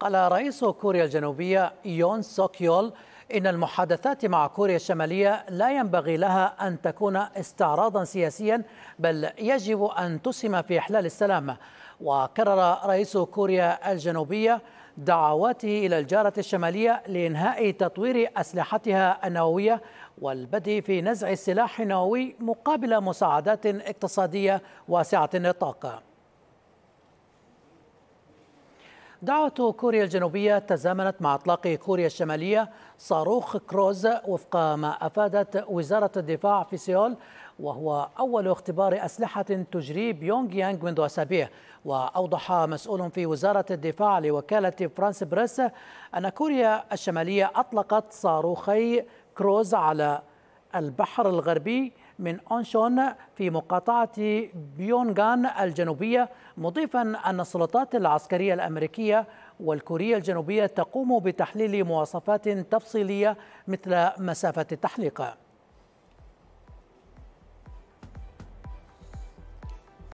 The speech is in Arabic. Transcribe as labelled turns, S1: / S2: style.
S1: قال رئيس كوريا الجنوبية يون سوكيول إن المحادثات مع كوريا الشمالية لا ينبغي لها أن تكون استعراضا سياسيا بل يجب أن تسهم في إحلال السلام وكرر رئيس كوريا الجنوبية دعواته إلى الجارة الشمالية لإنهاء تطوير أسلحتها النووية والبدء في نزع السلاح النووي مقابل مساعدات اقتصادية واسعة النطاق دعوة كوريا الجنوبية تزامنت مع اطلاق كوريا الشمالية صاروخ كروز وفق ما افادت وزارة الدفاع في سيول وهو أول اختبار أسلحة تجري بيونغ يانغ منذ أسابيع وأوضح مسؤول في وزارة الدفاع لوكالة فرانس بريس أن كوريا الشمالية أطلقت صاروخي كروز على البحر الغربي من أونشون في مقاطعة بيونغان الجنوبية مضيفا أن السلطات العسكرية الأمريكية والكورية الجنوبية تقوم بتحليل مواصفات تفصيلية مثل مسافة التحليق